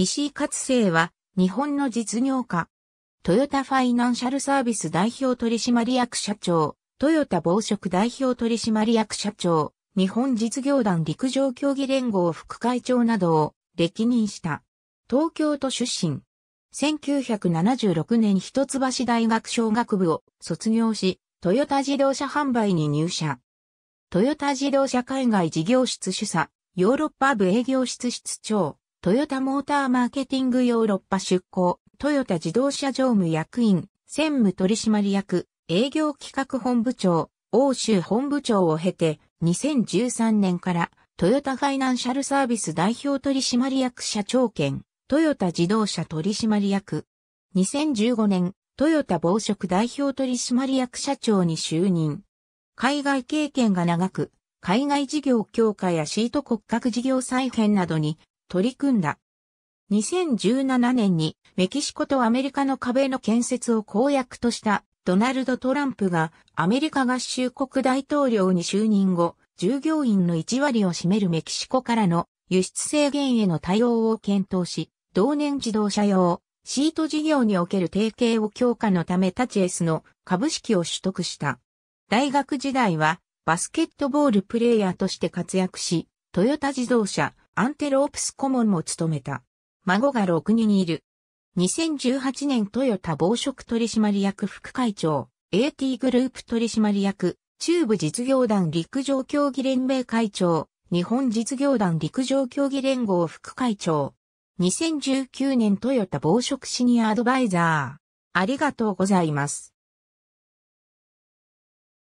石井勝生は、日本の実業家。トヨタファイナンシャルサービス代表取締役社長、トヨタ防食代表取締役社長、日本実業団陸上競技連合副会長などを歴任した。東京都出身。1976年一橋大学商学部を卒業し、トヨタ自動車販売に入社。トヨタ自動車海外事業室主査、ヨーロッパ部営業室室長。トヨタモーターマーケティングヨーロッパ出向、トヨタ自動車常務役員、専務取締役、営業企画本部長、欧州本部長を経て、2013年からトヨタファイナンシャルサービス代表取締役社長兼、トヨタ自動車取締役。2015年、トヨタ防食代表取締役社長に就任。海外経験が長く、海外事業強化やシート骨格事業再編などに取り組んだ。2017年にメキシコとアメリカの壁の建設を公約としたドナルド・トランプがアメリカ合衆国大統領に就任後、従業員の1割を占めるメキシコからの輸出制限への対応を検討し、同年自動車用シート事業における提携を強化のためタチエスの株式を取得した。大学時代はバスケットボールプレイヤーとして活躍し、トヨタ自動車、アンテロープス顧問も務めた。孫が6人いる。2018年トヨタ暴食取締役副会長、AT グループ取締役、中部実業団陸上競技連盟会長、日本実業団陸上競技連合副会長。2019年トヨタ暴食シニアアドバイザー。ありがとうございます。